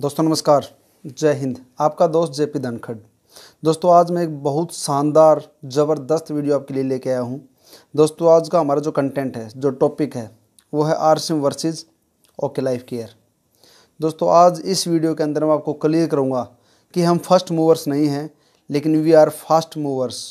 दोस्तों नमस्कार जय हिंद आपका दोस्त जेपी धनखड़ दोस्तों आज मैं एक बहुत शानदार ज़बरदस्त वीडियो आपके लिए लेके आया हूँ दोस्तों आज का हमारा जो कंटेंट है जो टॉपिक है वो है R C M versus OK life Care दोस्तों आज इस वीडियो के अंदर मैं आपको क्लियर करूँगा कि हम फर्स्ट मूवर्स नहीं हैं लेकिन वी आर फास्ट मूवर्स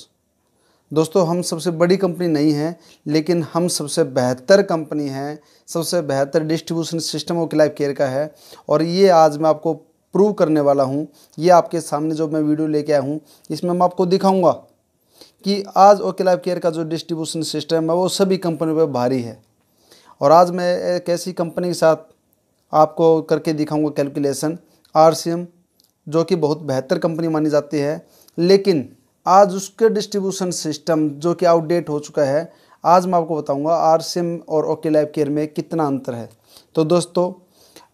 दोस्तों हम सबसे बड़ी कंपनी नहीं है लेकिन हम सबसे बेहतर कंपनी है सबसे बेहतर distribution system OK life care का है और ये आज मैं आपको प्रूव करने वाला हूँ ये आपके सामने जो मैं वीडियो लेके आया हूँ इसमें मैं आपको दिखाऊँगा कि आज ओके लाइफ केयर का जो डिस्ट्रीब्यूशन सिस्टम है वो सभी कंपनियों पर भारी है और आज मैं एक ऐसी कंपनी के साथ आपको करके दिखाऊँगा कैलकुलेसन आर जो कि बहुत बेहतर कंपनी मानी जाती है लेकिन आज उसके डिस्ट्रीब्यूशन सिस्टम जो कि आउटडेट हो चुका है आज मैं आपको बताऊंगा आर सिम और ओके लाइव केयर में कितना अंतर है तो दोस्तों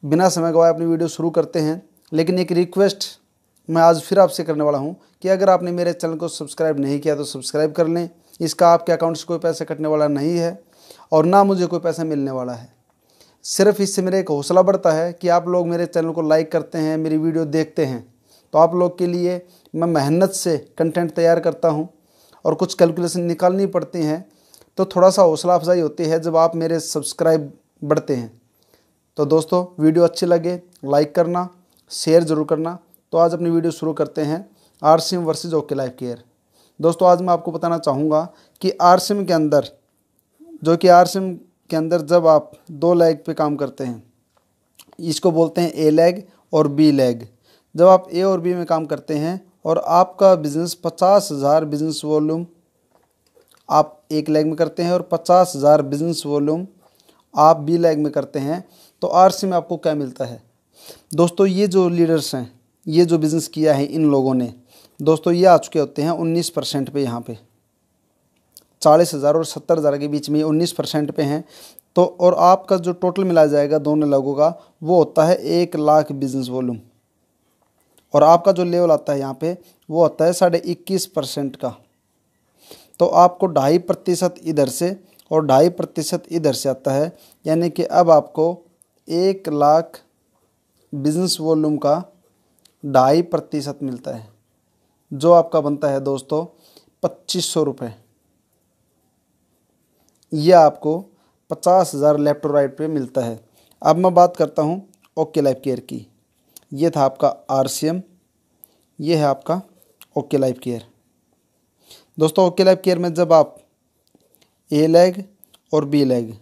बिना समय गवाए अपनी वीडियो शुरू करते हैं लेकिन एक रिक्वेस्ट मैं आज फिर आपसे करने वाला हूँ कि अगर आपने मेरे चैनल को सब्सक्राइब नहीं किया तो सब्सक्राइब कर लें इसका आपके अकाउंट से कोई पैसा कटने वाला नहीं है और ना मुझे कोई पैसा मिलने वाला है सिर्फ इससे मेरा एक हौसला बढ़ता है कि आप लोग मेरे चैनल को लाइक करते हैं मेरी वीडियो देखते हैं तो आप लोग के लिए मैं मेहनत से कंटेंट तैयार करता हूँ और कुछ कैलकुलेशन निकालनी पड़ती हैं तो थोड़ा सा हौसला अफजाई होती है जब आप मेरे सब्सक्राइब बढ़ते हैं तो दोस्तों वीडियो अच्छी लगे लाइक करना शेयर ज़रूर करना तो आज अपनी वीडियो शुरू करते हैं R C M versus OK life Care दोस्तों आज मैं आपको बताना चाहूँगा कि आर सिम के अंदर जो कि आर सिम के अंदर जब आप दो लेग पे काम करते हैं इसको बोलते हैं ए लेग और बी लैग जब आप ए और बी में काम करते हैं और आपका बिज़नेस पचास हज़ार बिज़नेस वॉल्यूम आप एक लैग में करते हैं और पचास हज़ार बिज़नेस वॉल्यूम आप बी लैग में करते हैं तो सी में आपको क्या मिलता है दोस्तों ये जो लीडर्स हैं ये जो बिज़नेस किया है इन लोगों ने दोस्तों ये आ चुके होते हैं उन्नीस परसेंट पर यहाँ पर चालीस हज़ार और सत्तर हज़ार के बीच में ये उन्नीस परसेंट पे हैं तो और आपका जो टोटल मिला जाएगा दोनों लोगों का वो होता है एक लाख बिज़नेस वॉल्यूम और आपका जो लेवल आता है यहाँ पे वो आता है साढ़े इक्कीस परसेंट का तो आपको ढाई प्रतिशत इधर से और ढाई प्रतिशत इधर से आता है यानी कि अब आपको एक लाख बिजनेस वॉल्यूम का ढाई प्रतिशत मिलता है जो आपका बनता है दोस्तों पच्चीस सौ रुपये यह आपको पचास हज़ार लेफ्ट और राइट पे मिलता है अब मैं बात करता हूँ ओके लाइफ केयर की ये था आपका आर ये है आपका ओके लाइफ केयर दोस्तों ओके लाइफ केयर में जब आप ए लेग और बी लेग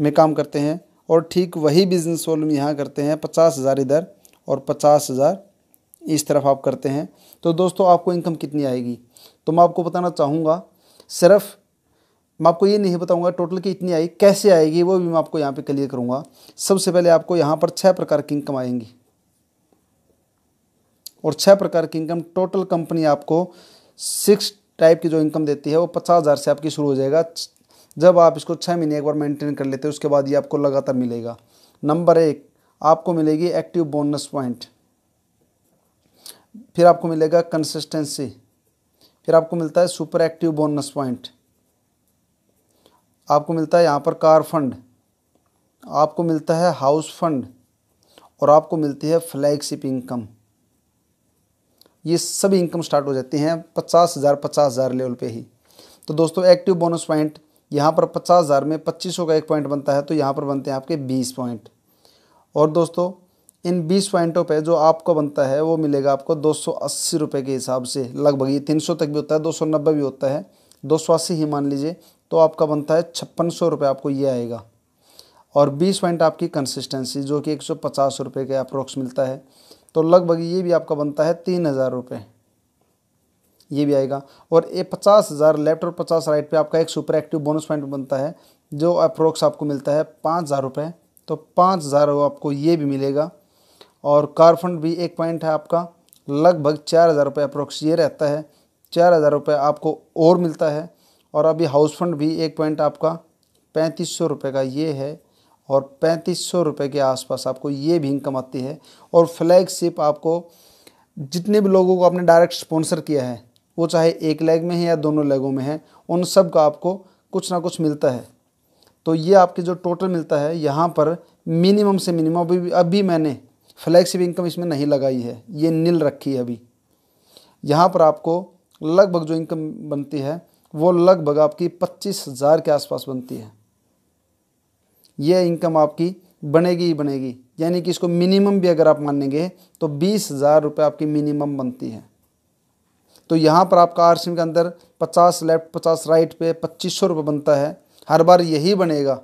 में काम करते हैं और ठीक वही बिजनेस वॉल्यूम यहाँ करते हैं पचास हज़ार इधर और पचास हज़ार इस तरफ आप करते हैं तो दोस्तों आपको इनकम कितनी आएगी तो मैं आपको बताना चाहूँगा सिर्फ मैं आपको ये नहीं बताऊँगा टोटल की इतनी आई कैसे आएगी वो भी मैं आपको यहाँ पे क्लियर करूँगा सबसे पहले आपको यहाँ पर छः प्रकार की इनकम आएंगी और छः प्रकार की इनकम टोटल कंपनी आपको सिक्स टाइप की जो इनकम देती है वो पचास हज़ार से आपकी शुरू हो जाएगा जब आप इसको छः महीने एक बार मेंटेन कर लेते हैं उसके बाद ये आपको लगातार मिलेगा नंबर एक आपको मिलेगी एक्टिव बोनस पॉइंट फिर आपको मिलेगा कंसिस्टेंसी फिर आपको मिलता है सुपर एक्टिव बोनस पॉइंट आपको मिलता है यहाँ पर कार फंड आपको मिलता है हाउस फंड और आपको मिलती है फ्लैगशिप इनकम ये सभी इनकम स्टार्ट हो जाती हैं पचास हज़ार पचास हज़ार लेवल पे ही तो दोस्तों एक्टिव बोनस पॉइंट यहाँ पर पचास हज़ार में पच्चीस सौ का एक पॉइंट बनता है तो यहाँ पर बनते हैं आपके बीस पॉइंट और दोस्तों इन बीस पॉइंटों पे जो आपको बनता है वो मिलेगा आपको दो सौ अस्सी रुपये के हिसाब से लगभग ये तीन सौ तक भी होता है दो सौ नब्बे भी होता है दो सौ अस्सी ही मान लीजिए तो आपका बनता है छप्पन सौ रुपये आपको ये आएगा और बीस पॉइंट आपकी कंसिस्टेंसी जो कि एक सौ पचास रुपये के अप्रोक्स मिलता है तो लगभग ये भी आपका बनता है तीन हज़ार रुपये ये भी आएगा और ये पचास हज़ार लेफ्ट और पचास राइट पे आपका एक सुपर एक्टिव बोनस पॉइंट बनता है जो अप्रोक्स आपको मिलता है पाँच हज़ार रुपये तो पाँच हज़ार आपको ये भी मिलेगा और कार फंड भी एक पॉइंट है आपका लगभग चार हज़ार रुपये अप्रोक्स ये रहता है चार हज़ार रुपये आपको और मिलता है और अभी हाउस फंड भी एक पॉइंट आपका पैंतीस सौ रुपये का ये है और पैंतीस सौ रुपये के आसपास आपको ये भी इनकम आती है और फ्लैगशिप आपको जितने भी लोगों को आपने डायरेक्ट स्पॉन्सर किया है वो चाहे एक लेग में है या दोनों लेगों में है उन सब का आपको कुछ ना कुछ मिलता है तो ये आपके जो टोटल मिलता है यहाँ पर मिनिमम से मिनिमम अभी अभी मैंने फ्लैगशिप इनकम इसमें नहीं लगाई है ये नील रखी है अभी यहाँ पर आपको लगभग जो इनकम बनती है वो लगभग आपकी पच्चीस हज़ार के आसपास बनती है यह इनकम आपकी बनेगी ही बनेगी यानी कि इसको मिनिमम भी अगर आप मानेंगे तो बीस हज़ार रुपये आपकी मिनिमम बनती है तो यहाँ पर आपका आर के अंदर पचास लेफ्ट पचास राइट पे पच्चीस सौ रुपये बनता है हर बार यही बनेगा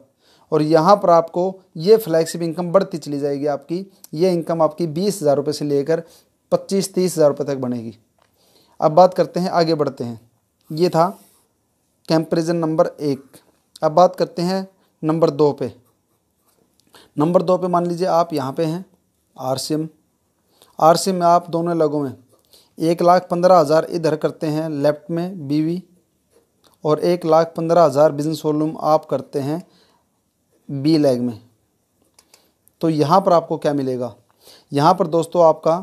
और यहाँ पर आपको ये फ्लैगशिप इनकम बढ़ती चली जाएगी आपकी ये इनकम आपकी बीस हज़ार रुपये से लेकर पच्चीस तीस हज़ार रुपये तक बनेगी अब बात करते हैं आगे बढ़ते हैं ये था कंपेरिजन नंबर एक अब बात करते हैं नंबर दो पे नंबर दो पे मान लीजिए आप यहाँ पे हैं R C M R C M में आप दोनों लगों में एक लाख पंद्रह हज़ार इधर करते हैं लेफ्ट में बीवी और एक लाख पंद्रह हज़ार बिजनेस वॉल्यूम आप करते हैं बी लेग में तो यहाँ पर आपको क्या मिलेगा यहाँ पर दोस्तों आपका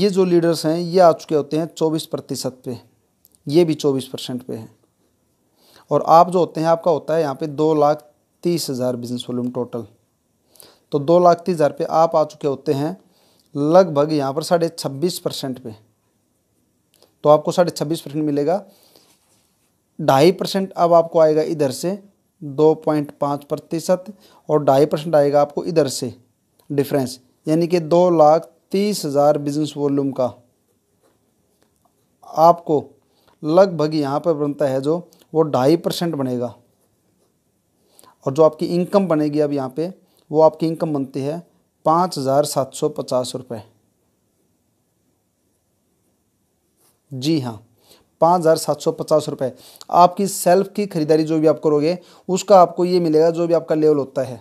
ये जो लीडर्स हैं ये आ चुके होते हैं चौबीस प्रतिशत पे ये भी चौबीस परसेंट पे हैं और आप जो होते हैं आपका होता है यहाँ पे दो लाख तीस हज़ार बिजनेस वॉल्यूम टोटल तो दो लाख तीस हज़ार पे आप आ चुके होते हैं लगभग यहाँ पर साढ़े छब्बीस परसेंट पे तो आपको साढ़े छब्बीस परसेंट मिलेगा ढाई परसेंट अब आपको आएगा इधर से दो पॉइंट पाँच प्रतिशत और ढाई परसेंट आएगा आपको इधर से डिफरेंस यानी कि दो लाख तीस हज़ार बिजनेस वॉल्यूम का आपको लगभग यहाँ पर बनता है जो वो ढाई परसेंट बनेगा और जो आपकी इनकम बनेगी अब यहाँ पे वो आपकी इनकम बनती है पाँच हज़ार सात सौ पचास रुपये जी हाँ पाँच हज़ार सात सौ पचास रुपये आपकी सेल्फ की खरीदारी जो भी आप करोगे उसका आपको ये मिलेगा जो भी आपका लेवल होता है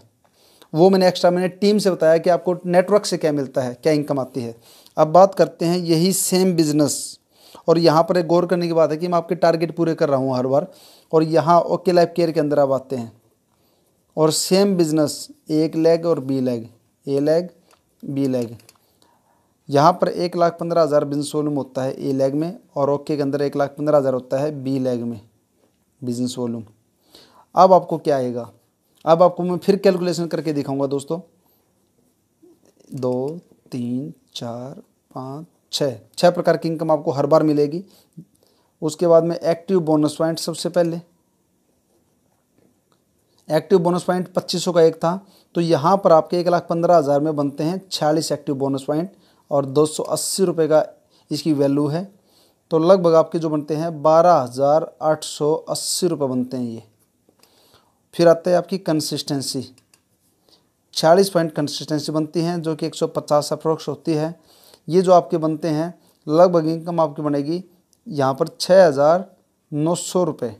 वो मैंने एक्स्ट्रा मैंने टीम से बताया कि आपको नेटवर्क से क्या मिलता है क्या इनकम आती है अब बात करते हैं यही सेम बिजनेस और यहाँ पर एक गौर करने की बात है कि मैं आपके टारगेट पूरे कर रहा हूँ हर बार और यहाँ ओके लाइफ केयर के अंदर आप आते हैं और सेम बिजनेस एक लेग और B leg A leg B leg यहाँ पर एक लाख पंद्रह हज़ार बिजनेस वॉल्यूम होता है ए लेग में और ओके के अंदर एक लाख पंद्रह हज़ार होता है बी लेग में बिजनेस वॉल्यूम अब आपको क्या आएगा अब आपको मैं फिर कैलकुलेशन करके दिखाऊंगा दोस्तों दो तीन चार पाँच छः छः प्रकार की इनकम आपको हर बार मिलेगी उसके बाद में एक्टिव बोनस पॉइंट सबसे पहले एक्टिव बोनस पॉइंट पच्चीस का एक था तो यहाँ पर आपके एक लाख पंद्रह हज़ार में बनते हैं छियालीस एक्टिव बोनस पॉइंट और दो सौ अस्सी रुपये का इसकी वैल्यू है तो लगभग आपके जो बनते हैं बारह हज़ार आठ सौ अस्सी रुपये बनते हैं ये फिर आता है आपकी कंसिस्टेंसी छियालीस पॉइंट कंसिस्टेंसी बनती है जो कि एक सौ पचास अप्रोक्स होती है ये जो आपके बनते हैं लगभग इनकम आपकी बनेगी यहाँ पर छः हज़ार नौ सौ रुपये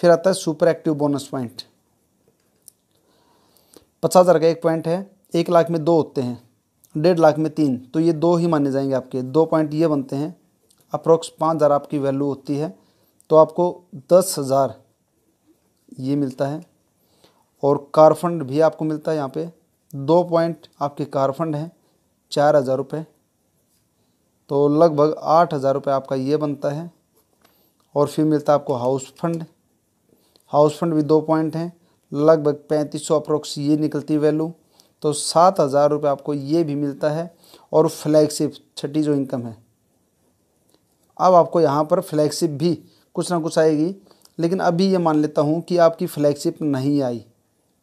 फिर आता है सुपर एक्टिव बोनस पॉइंट पचास हज़ार का एक पॉइंट है एक लाख में दो होते हैं डेढ़ लाख में तीन तो ये दो ही माने जाएंगे आपके दो पॉइंट ये बनते हैं अप्रोक्स पाँच हज़ार आपकी वैल्यू होती है तो आपको दस हज़ार ये मिलता है और कार फंड भी आपको मिलता है यहाँ पे दो पॉइंट आपके कार फंड हैं चार हज़ार रुपये तो लगभग आठ हज़ार रुपये आपका ये बनता है और फिर मिलता है आपको हाउस फंड हाउस फंड भी दो पॉइंट हैं लगभग पैंतीस सौ अप्रोक्स ये निकलती वैल्यू तो सात हज़ार रुपये आपको ये भी मिलता है और फ्लैगशिप छठी जो इनकम है अब आपको यहाँ पर फ्लैगशिप भी कुछ ना कुछ आएगी लेकिन अभी ये मान लेता हूँ कि आपकी फ्लैगशिप नहीं आई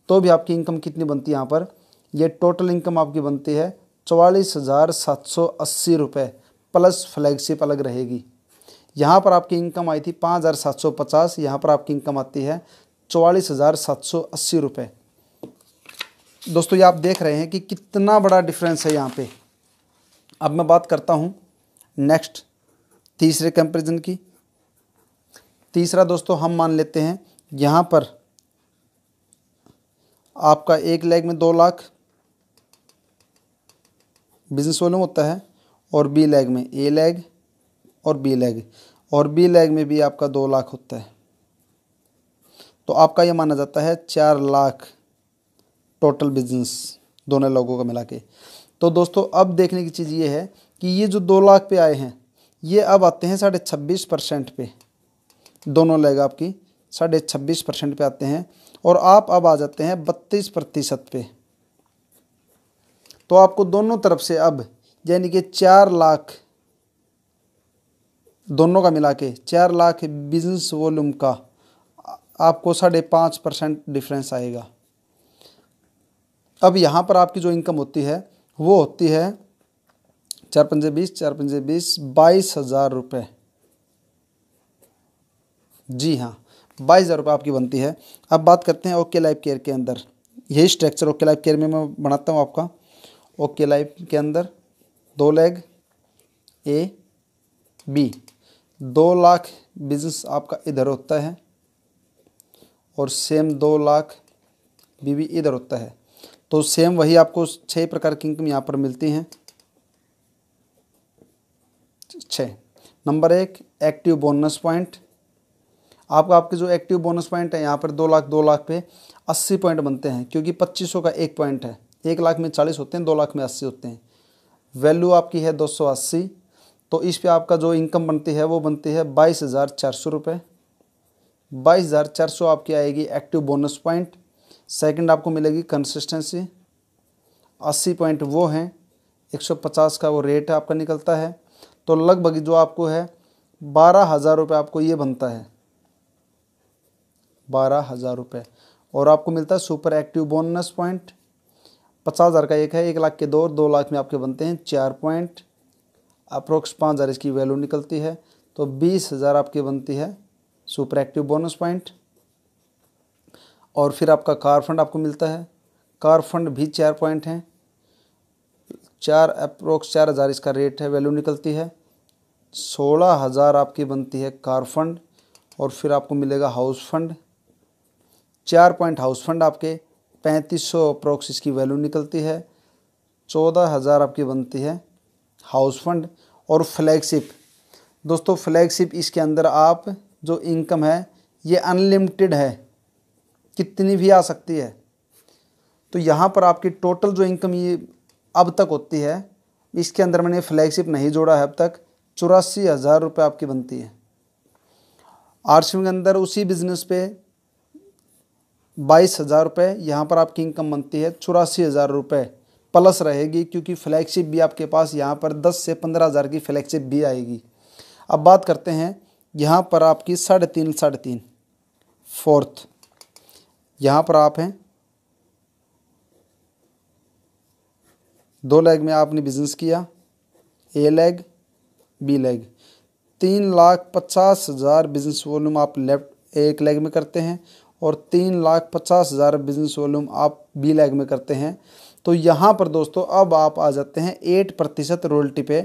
तो भी आपकी इनकम कितनी बनती है यहाँ पर ये टोटल इनकम आपकी बनती है चवालीस हज़ार सात सौ अस्सी रुपये प्लस फ्लैगशिप अलग रहेगी यहाँ पर आपकी इनकम आई थी पाँच हज़ार सात सौ पचास यहाँ पर आपकी इनकम आती है चौवालीस हज़ार सात सौ अस्सी रुपये दोस्तों ये आप देख रहे हैं कि कितना बड़ा डिफरेंस है यहाँ पे अब मैं बात करता हूँ नेक्स्ट तीसरे कंपेरिजन की तीसरा दोस्तों हम मान लेते हैं यहाँ पर आपका एक लेग में दो लाख बिजनेस वॉल्यूम होता है और बी लेग में ए लेग और बी लेग और बी लेग में भी आपका दो लाख होता है तो आपका ये माना जाता है चार लाख टोटल बिजनेस दोनों लोगों का मिला के तो दोस्तों अब देखने की चीज़ ये है कि ये जो दो लाख पे आए हैं ये अब आते हैं साढ़े छब्बीस परसेंट पे दोनों लेग आपकी साढ़े छब्बीस परसेंट पे आते हैं और आप अब आ जाते हैं बत्तीस प्रतिशत पे तो आपको दोनों तरफ से अब यानी कि चार लाख दोनों का मिला के चार लाख बिजनेस वॉल्यूम का आपको साढ़े पाँच परसेंट डिफरेंस आएगा अब यहाँ पर आपकी जो इनकम होती है वो होती है चार पंजे बीस चार पंजे बीस बाईस हज़ार रुपये जी हाँ बाईस हज़ार रुपये आपकी बनती है अब बात करते हैं ओके लाइफ केयर के अंदर यही स्ट्रक्चर ओके लाइफ केयर में मैं बनाता हूँ आपका ओके लाइफ के अंदर दो लेग ए बी दो लाख बिजनेस आपका इधर होता है और सेम दो लाख बीवी इधर होता है तो सेम वही आपको छह प्रकार की इनकम यहाँ पर मिलती हैं छः नंबर एक एक्टिव बोनस पॉइंट आपका आपके जो एक्टिव बोनस पॉइंट है यहाँ पर दो लाख दो लाख पे अस्सी पॉइंट बनते हैं क्योंकि पच्चीस का एक पॉइंट है एक लाख में चालीस होते हैं दो लाख में अस्सी होते हैं वैल्यू आपकी है दो सौ अस्सी तो इस पे आपका जो इनकम बनती है वो बनती है बाईस हज़ार चार सौ रुपये बाईस हज़ार चार सौ आपकी आएगी एक्टिव बोनस पॉइंट सेकंड आपको मिलेगी कंसिस्टेंसी अस्सी पॉइंट वो हैं एक सौ पचास का वो रेट आपका निकलता है तो लगभग जो आपको है बारह हज़ार रुपये आपको ये बनता है बारह हज़ार रुपये और आपको मिलता है सुपर एक्टिव बोनस पॉइंट पचास हज़ार का एक है एक लाख के दो दो लाख में आपके बनते हैं चार पॉइंट अप्रोक्स पाँच हज़ार इसकी वैल्यू निकलती है तो बीस हज़ार आपकी बनती है सुपर एक्टिव बोनस पॉइंट और फिर आपका कार फंड आपको मिलता है कार फंड भी चार पॉइंट हैं चार अप्रोक्स चार हज़ार इसका रेट है वैल्यू निकलती है सोलह हज़ार आपकी बनती है कार फंड और फिर आपको मिलेगा हाउस फंड चार पॉइंट हाउस फंड आपके पैंतीस सौ अप्रोक्स इसकी वैल्यू निकलती है चौदह हज़ार आपकी बनती है हाउस फंड और फ्लैगशिप दोस्तों फ्लैगशिप इसके अंदर आप जो इनकम है ये अनलिमिटेड है कितनी भी आ सकती है तो यहाँ पर आपकी टोटल जो इनकम ये अब तक होती है इसके अंदर मैंने फ्लैगशिप नहीं जोड़ा है अब तक चौरासी हज़ार रुपये आपकी बनती है सी के अंदर उसी बिजनेस पे बाईस हज़ार रुपये यहाँ पर आपकी इनकम बनती है चौरासी हज़ार रुपये प्लस रहेगी क्योंकि फ्लैगशिप भी आपके पास यहाँ पर दस से पंद्रह हज़ार की फ्लैगशिप भी आएगी अब बात करते हैं यहाँ पर आपकी साढ़े तीन साढ़े तीन फोर्थ यहाँ पर आप हैं दो लेग में आपने बिजनेस किया ए लेग बी लेग तीन लाख पचास हज़ार बिजनेस वॉल्यूम आप लेफ्ट एक लेग में करते हैं और तीन लाख पचास हज़ार बिजनेस वॉल्यूम आप बी लेग में करते हैं तो यहाँ पर दोस्तों अब आप आ जाते हैं एट प्रतिशत रोयल्टी पे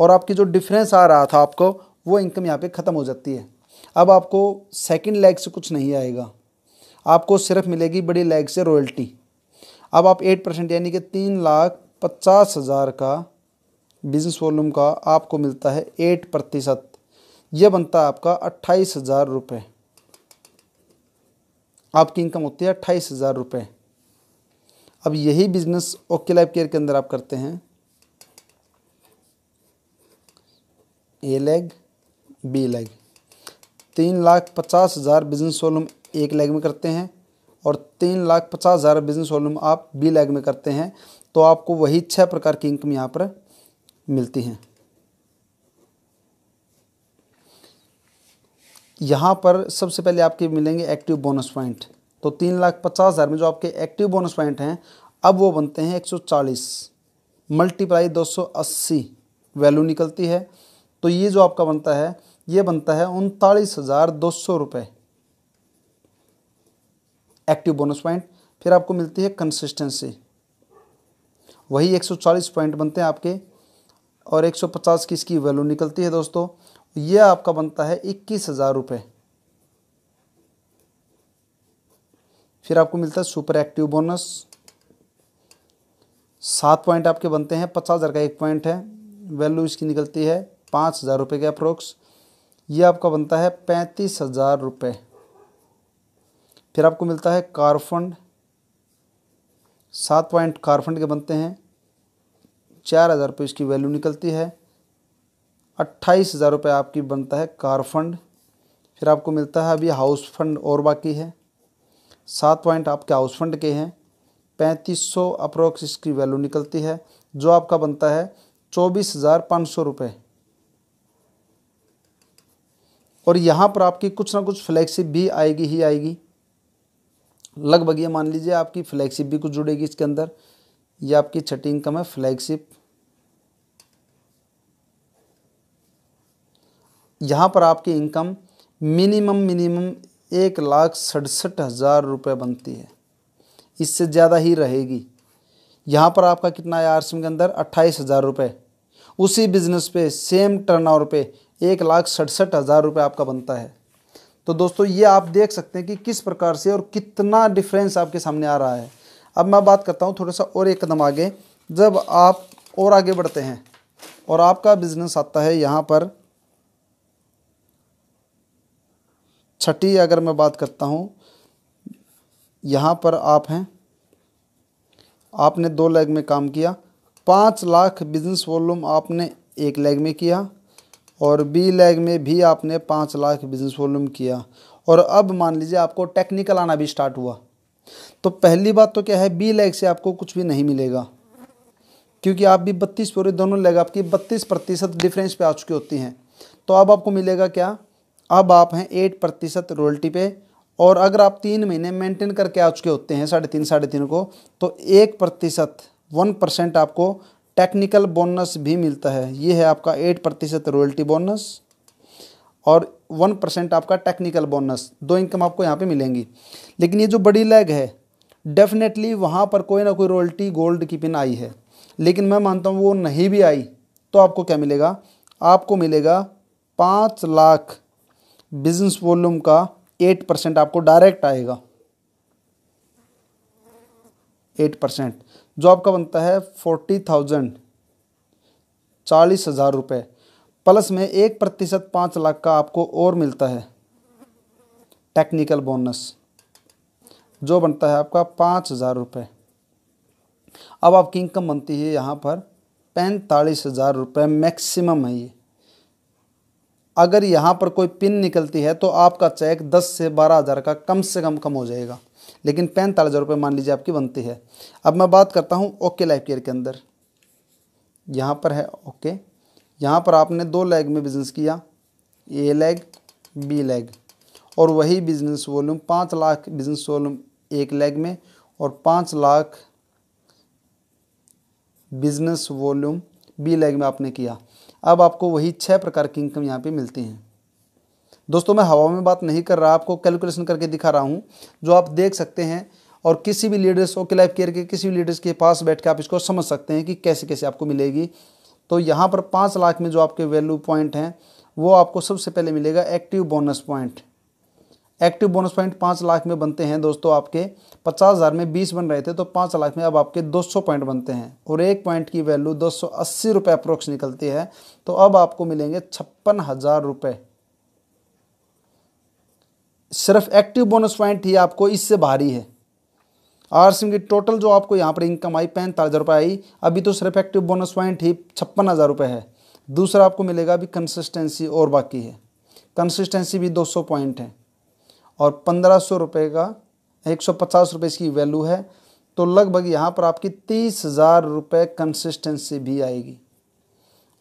और आपकी जो डिफरेंस आ रहा था आपको वो इनकम यहाँ पे ख़त्म हो जाती है अब आपको सेकंड लेग से कुछ नहीं आएगा आपको सिर्फ मिलेगी बड़ी लेग से रॉयल्टी अब आप एट परसेंट यानी कि तीन लाख पचास हज़ार का बिजनेस वॉल्यूम का आपको मिलता है एट प्रतिशत यह बनता है आपका अट्ठाईस हज़ार रुपये आपकी इनकम होती है अट्ठाईस हज़ार रुपये अब यही बिज़नेस ओके लाइफ केयर के अंदर आप करते हैं ए लेग बी लेग तीन लाख पचास हज़ार बिजनेस वॉलूम एक लेग में करते हैं और तीन लाख पचास हज़ार बिजनेस वॉल्यूम आप बी लेग में करते हैं तो आपको वही छह प्रकार की इनकम यहाँ पर मिलती हैं यहाँ पर सबसे पहले आपके मिलेंगे एक्टिव बोनस पॉइंट तो तीन लाख पचास हज़ार में जो आपके एक्टिव बोनस पॉइंट हैं अब वो बनते हैं एक सौ चालीस मल्टीप्लाई दो सौ अस्सी वैल्यू निकलती है तो ये जो आपका बनता है ये बनता है उनतालीस हज़ार दो सौ रुपये एक्टिव बोनस पॉइंट फिर आपको मिलती है कंसिस्टेंसी वही एक सौ चालीस पॉइंट बनते हैं आपके और एक पचास की इसकी वैल्यू निकलती है दोस्तों यह आपका बनता है इक्कीस हज़ार रुपये फिर आपको मिलता है सुपर एक्टिव बोनस सात पॉइंट आपके बनते हैं पचास हज़ार का एक पॉइंट है वैल्यू इसकी निकलती है पाँच हज़ार रुपये के अप्रोक्स ये आपका बनता है पैंतीस हज़ार रुपये फिर आपको मिलता है कार फंड सात पॉइंट कार फंड के बनते हैं चार हज़ार रुपये इसकी वैल्यू निकलती है अट्ठाईस हज़ार रुपये आपकी बनता है कार फंड फिर आपको मिलता है अभी हाउस फंड और बाकी है सात पॉइंट आपके हाउस फंड के हैं पैंतीस सौ अप्रोक्स इसकी वैल्यू निकलती है जो आपका बनता है चौबीस हज़ार पाँच सौ रुपये और यहाँ पर आपकी कुछ ना कुछ फ्लैगशिप भी आएगी ही आएगी लगभग ये मान लीजिए आपकी फ्लैगशिप भी कुछ जुड़ेगी इसके अंदर ये आपकी छठी इनकम है फ्लैगशिप यहाँ पर आपकी इनकम मिनिमम मिनिमम एक लाख सड़सठ हज़ार रुपये बनती है इससे ज़्यादा ही रहेगी यहाँ पर आपका कितना है आरसीएम के अंदर अट्ठाईस हज़ार रुपये उसी बिजनेस पे सेम टर्नओवर पे एक लाख सड़सठ हज़ार रुपये आपका बनता है तो दोस्तों ये आप देख सकते हैं कि किस प्रकार से और कितना डिफरेंस आपके सामने आ रहा है अब मैं बात करता हूँ थोड़ा सा और एक कदम आगे जब आप और आगे बढ़ते हैं और आपका बिज़नेस आता है यहाँ पर छठी अगर मैं बात करता हूँ यहाँ पर आप हैं आपने दो लेग में काम किया पाँच लाख बिजनेस वॉल्यूम आपने एक लेग में किया और बी लेग में भी आपने पाँच लाख बिजनेस वॉल्यूम किया और अब मान लीजिए आपको टेक्निकल आना भी स्टार्ट हुआ तो पहली बात तो क्या है बी लेग से आपको कुछ भी नहीं मिलेगा क्योंकि आप भी बत्तीस पूरे दोनों लेग आपकी बत्तीस प्रतिशत डिफरेंस पे आ चुकी होती हैं तो अब आपको मिलेगा क्या अब आप हैं एट प्रतिशत रॉयल्टी पे और अगर आप तीन महीने मेंटेन करके आ चुके होते हैं साढ़े तीन साढ़े तीन को तो एक प्रतिशत वन परसेंट आपको टेक्निकल बोनस भी मिलता है ये है आपका एट प्रतिशत रॉयल्टी बोनस और वन परसेंट आपका टेक्निकल बोनस दो इनकम आपको यहाँ पे मिलेंगी लेकिन ये जो बड़ी लैग है डेफिनेटली वहाँ पर कोई ना कोई रॉयल्टी गोल्ड की पिन आई है लेकिन मैं मानता हूँ वो नहीं भी आई तो आपको क्या मिलेगा आपको मिलेगा पाँच लाख बिजनेस वॉल्यूम का एट परसेंट आपको डायरेक्ट आएगा एट परसेंट जो आपका बनता है फोर्टी थाउजेंड चालीस हज़ार रुपये प्लस में एक प्रतिशत पाँच लाख का आपको और मिलता है टेक्निकल बोनस जो बनता है आपका पाँच हज़ार रुपये अब आपकी इनकम बनती है यहाँ पर पैंतालीस हज़ार रुपये मैक्सिमम है ये अगर यहाँ पर कोई पिन निकलती है तो आपका चेक दस से बारह हज़ार का कम से कम कम हो जाएगा लेकिन पैंतालीस हज़ार रुपये मान लीजिए आपकी बनती है अब मैं बात करता हूँ ओके लाइफ केयर के अंदर यहाँ पर है ओके यहाँ पर आपने दो लेग में बिज़नेस किया ए लैग बी लेग और वही बिज़नेस वॉल्यूम पाँच लाख बिज़नेस वॉल्यूम एक लेग में और पाँच lakh business volume B leg में आपने किया अब आपको वही छः प्रकार की इनकम यहाँ पे मिलती हैं दोस्तों मैं हवा में बात नहीं कर रहा आपको कैलकुलेशन करके दिखा रहा हूँ जो आप देख सकते हैं और किसी भी लीडर्स ओके लाइफ केयर के किसी भी लीडर्स के पास बैठ के आप इसको समझ सकते हैं कि कैसे कैसे आपको मिलेगी तो यहाँ पर पाँच लाख में जो आपके वैल्यू पॉइंट हैं वो आपको सबसे पहले मिलेगा active bonus point active bonus point पाँच लाख में बनते हैं दोस्तों आपके पचास हज़ार में बीस बन रहे थे तो पाँच लाख में अब आपके दो सौ पॉइंट बनते हैं और एक पॉइंट की वैल्यू दो सौ अस्सी रुपये अप्रोक्स निकलती है तो अब आपको मिलेंगे छप्पन हज़ार रुपये सिर्फ एक्टिव बोनस पॉइंट ही आपको इससे भारी है आर सिम की टोटल जो आपको यहाँ पर इनकम आई पैंतालीस हज़ार रुपये आई अभी तो सिर्फ एक्टिव बोनस पॉइंट ही छप्पन हज़ार रुपये है दूसरा आपको मिलेगा अभी कंसिस्टेंसी और बाकी है कंसिस्टेंसी भी 200 पॉइंट है और पंद्रह सौ रुपये का एक सौ पचास रुपये इसकी वैल्यू है तो लगभग यहाँ पर आपकी तीस हज़ार रुपये कंसिस्टेंसी भी आएगी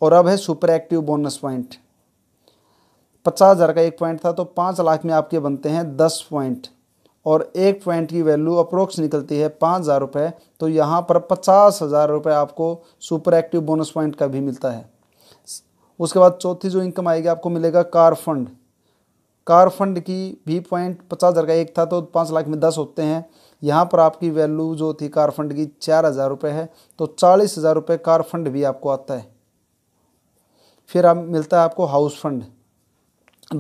और अब है सुपर एक्टिव बोनस पॉइंट पचास हज़ार का एक पॉइंट था तो पाँच लाख में आपके बनते हैं दस पॉइंट और एक पॉइंट की वैल्यू अप्रोक्स निकलती है पाँच हज़ार रुपये तो यहाँ पर पचास हज़ार रुपये आपको सुपर एक्टिव बोनस पॉइंट का भी मिलता है उसके बाद चौथी जो इनकम आएगी आपको मिलेगा कार फंड कार फंड की भी पॉइंट पचास हज़ार का एक था तो पाँच लाख में दस होते हैं यहाँ पर आपकी वैल्यू जो थी कार फंड की चार हज़ार रुपये है तो चालीस हज़ार रुपये कार फंड भी आपको आता है फिर आप मिलता है आपको हाउस फंड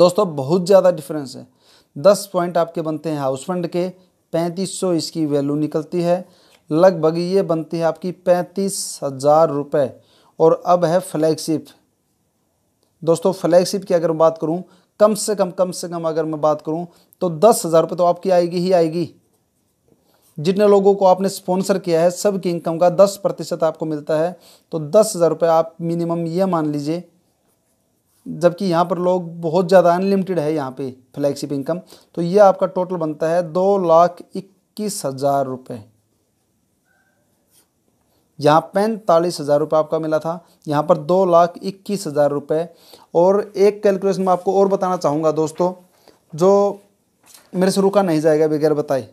दोस्तों बहुत ज़्यादा डिफरेंस है दस पॉइंट आपके बनते हैं हाउस फंड के पैंतीस सौ इसकी वैल्यू निकलती है लगभग ये बनती है आपकी पैंतीस हज़ार रुपये और अब है फ्लैगशिप दोस्तों फ्लैगशिप की अगर बात करूँ कम से कम कम से कम अगर मैं बात करूं तो दस हज़ार रुपये तो आपकी आएगी ही आएगी जितने लोगों को आपने स्पॉन्सर किया है सब की इनकम का दस प्रतिशत आपको मिलता है तो दस हज़ार रुपये आप मिनिमम ये मान लीजिए जबकि यहाँ पर लोग बहुत ज़्यादा अनलिमिटेड है यहाँ पे फ्लैगशिप इनकम तो ये आपका टोटल बनता है दो लाख इक्कीस हज़ार रुपये यहाँ पैंतालीस हज़ार रुपये आपका मिला था यहाँ पर दो लाख इक्कीस हज़ार रुपये और एक कैलकुलेशन में आपको और बताना चाहूँगा दोस्तों जो मेरे से रुका नहीं जाएगा बगैर बताए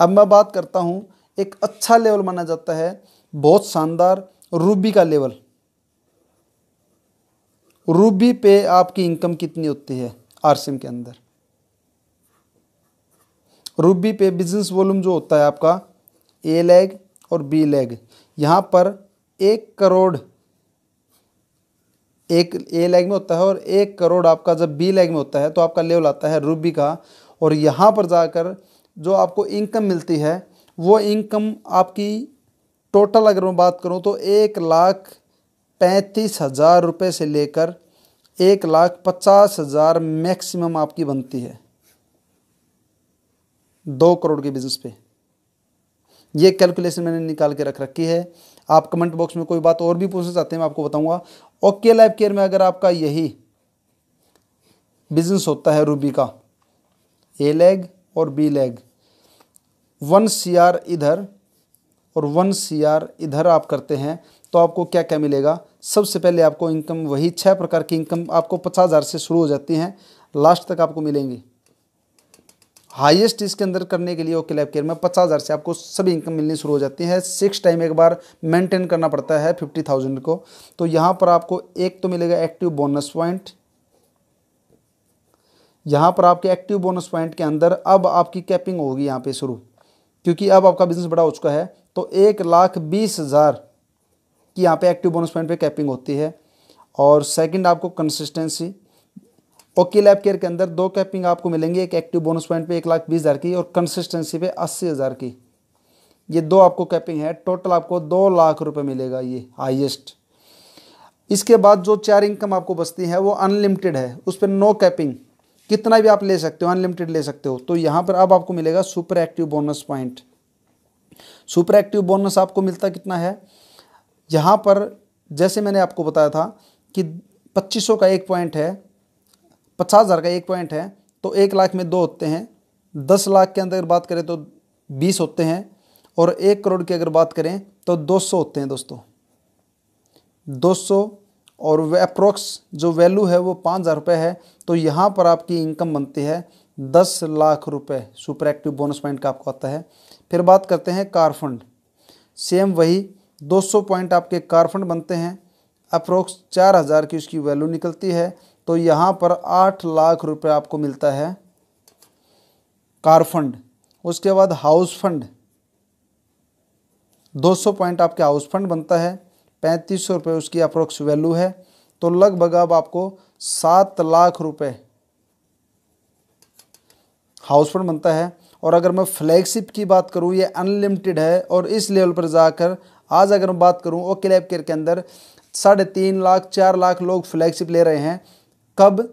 अब मैं बात करता हूँ एक अच्छा लेवल माना जाता है बहुत शानदार रूबी का लेवल रूबी पे आपकी इनकम कितनी होती है आरसीएम के अंदर रूबी पे बिजनेस वॉल्यूम जो होता है आपका ए लेग और बी लेग यहाँ पर एक करोड़ एक ए लैग में होता है और एक करोड़ आपका जब बी लैग में होता है तो आपका लेवल आता है रूबी का और यहाँ पर जाकर जो आपको इनकम मिलती है वो इनकम आपकी टोटल अगर मैं बात करूँ तो एक लाख पैंतीस हज़ार रुपये से लेकर एक लाख पचास हज़ार मैक्सिमम आपकी बनती है दो करोड़ के बिजनेस पे ये कैलकुलेशन मैंने निकाल के रख रखी है आप कमेंट बॉक्स में कोई बात और भी पूछना चाहते हैं मैं आपको बताऊंगा ओके लाइफ केयर में अगर आपका यही बिजनेस होता है रूबी का ए लेग और B leg one C R इधर और वन सी इधर आप करते हैं तो आपको क्या क्या मिलेगा सबसे पहले आपको इनकम वही छह प्रकार की इनकम आपको पचास हज़ार से शुरू हो जाती हैं लास्ट तक आपको मिलेंगी हाईएस्ट इसके अंदर करने के लिए ओके लाइफ केयर में पचास हज़ार से आपको सभी इनकम मिलनी शुरू हो जाती है सिक्स टाइम एक बार मेंटेन करना पड़ता है फिफ्टी थाउजेंड को तो यहाँ पर आपको एक तो मिलेगा एक्टिव बोनस पॉइंट यहाँ पर आपके एक्टिव बोनस पॉइंट के अंदर अब आपकी कैपिंग होगी यहाँ पर शुरू क्योंकि अब आपका बिजनेस बड़ा हो चुका है तो एक लाख बीस हज़ार की यहाँ पे एक्टिव बोनस पॉइंट पर कैपिंग होती है और सेकेंड आपको कंसिस्टेंसी ओके लैब केयर के अंदर दो कैपिंग आपको मिलेंगी एक एक्टिव बोनस पॉइंट पे एक लाख बीस हज़ार की और कंसिस्टेंसी पे अस्सी हज़ार की ये दो आपको कैपिंग है टोटल आपको दो लाख रुपए मिलेगा ये हाईएस्ट इसके बाद जो चार इनकम आपको बचती है वो अनलिमिटेड है उस पर नो कैपिंग कितना भी आप ले सकते हो अनलिमिटेड ले सकते हो तो यहाँ पर अब आपको मिलेगा super active bonus point super active bonus आपको मिलता कितना है यहाँ पर जैसे मैंने आपको बताया था कि 2500 का एक पॉइंट है पचास हज़ार का एक पॉइंट है तो एक लाख में दो होते हैं दस लाख के अंदर बात करें तो बीस होते हैं और एक करोड़ की अगर बात करें तो दो सौ होते हैं दोस्तों दो सौ और अप्रोक्स जो वैल्यू है वो पाँच हज़ार रुपये है तो यहाँ पर आपकी इनकम बनती है दस लाख रुपये सुपर एक्टिव बोनस पॉइंट का आपको आता है फिर बात करते हैं कार फंड सेम वही दो सौ पॉइंट आपके कार फंड बनते हैं अप्रोक्स चार हज़ार की उसकी वैल्यू निकलती है तो यहाँ पर आठ लाख रुपए आपको मिलता है कार फंड उसके बाद हाउस फंड 200 पॉइंट आपके हाउस फंड बनता है पैंतीस सौ रुपये उसकी अप्रोक्स वैल्यू है तो लगभग अब आपको सात लाख रुपए हाउस फंड बनता है और अगर मैं फ्लैगशिप की बात करूं ये अनलिमिटेड है और इस लेवल पर जाकर आज अगर मैं बात करूं ओके लैब केयर के अंदर साढ़े तीन लाख चार लाख लोग फ्लैगशिप ले रहे हैं कब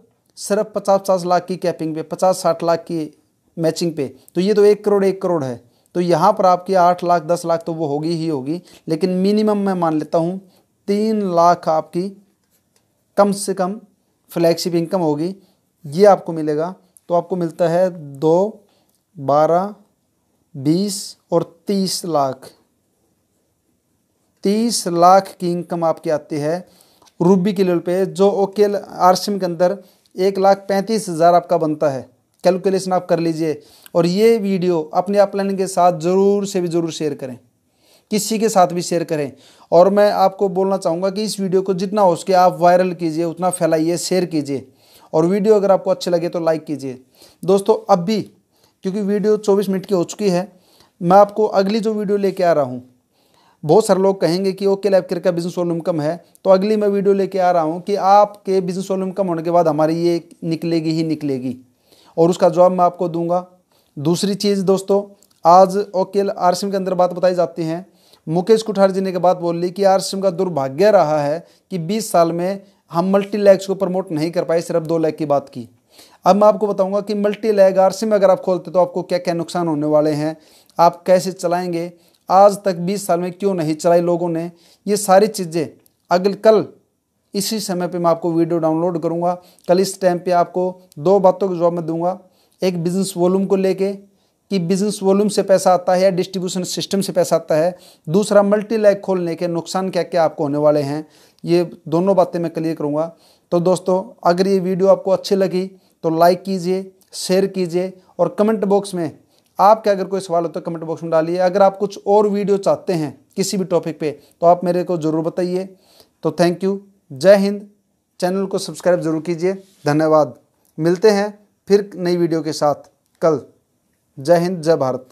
सिर्फ पचास पचास लाख की कैपिंग पे पचास साठ लाख की मैचिंग पे तो ये तो एक करोड़ एक करोड़ है तो यहाँ पर आपकी आठ लाख दस लाख तो वो होगी ही होगी लेकिन मिनिमम मैं मान लेता हूँ तीन लाख आपकी कम से कम फ्लैगशिप इनकम होगी ये आपको मिलेगा तो आपको मिलता है दो बारह बीस और तीस लाख तीस लाख की इनकम आपकी आती है रूबी के लेवल पे जो ओके आर के अंदर एक लाख पैंतीस हज़ार आपका बनता है कैलकुलेशन आप कर लीजिए और ये वीडियो अपने अपलाइन के साथ ज़रूर से भी ज़रूर शेयर करें किसी के साथ भी शेयर करें और मैं आपको बोलना चाहूँगा कि इस वीडियो को जितना हो सके आप वायरल कीजिए उतना फैलाइए शेयर कीजिए और वीडियो अगर आपको अच्छे लगे तो लाइक कीजिए दोस्तों अब भी क्योंकि वीडियो 24 मिनट की हो चुकी है मैं आपको अगली जो वीडियो लेके आ रहा हूँ बहुत सारे लोग कहेंगे कि ओके लाइफ केयर का बिजनेस वॉल्यूम कम है तो अगली मैं वीडियो लेके आ रहा हूँ कि आपके बिजनेस वॉल्यूम कम होने के बाद हमारी ये निकलेगी ही निकलेगी और उसका जवाब मैं आपको दूंगा दूसरी चीज़ दोस्तों आज ओके आर के अंदर बात बताई जाती है मुकेश कुठार जी ने के बात बोल ली कि आर का दुर्भाग्य रहा है कि बीस साल में हम मल्टी लैग्स को प्रमोट नहीं कर पाए सिर्फ दो लैग की बात की अब मैं आपको बताऊंगा कि मल्टी लैग आर अगर आप खोलते तो आपको क्या क्या नुकसान होने वाले हैं आप कैसे चलाएंगे आज तक बीस साल में क्यों नहीं चलाई लोगों ने ये सारी चीज़ें अगल कल इसी समय पे मैं आपको वीडियो डाउनलोड करूँगा कल इस टाइम पे आपको दो बातों का जवाब मैं दूंगा एक बिजनेस वॉल्यूम को लेके कि बिजनेस वॉल्यूम से पैसा आता है या डिस्ट्रीब्यूशन सिस्टम से पैसा आता है दूसरा मल्टी लैग खोलने के नुकसान क्या क्या आपको होने वाले हैं ये दोनों बातें मैं क्लियर करूँगा तो दोस्तों अगर ये वीडियो आपको अच्छी लगी तो लाइक कीजिए शेयर कीजिए और कमेंट बॉक्स में आपके अगर कोई सवाल हो तो कमेंट बॉक्स में डालिए अगर आप कुछ और वीडियो चाहते हैं किसी भी टॉपिक पे तो आप मेरे को ज़रूर बताइए तो थैंक यू जय हिंद चैनल को सब्सक्राइब जरूर कीजिए धन्यवाद मिलते हैं फिर नई वीडियो के साथ कल जय हिंद जय भारत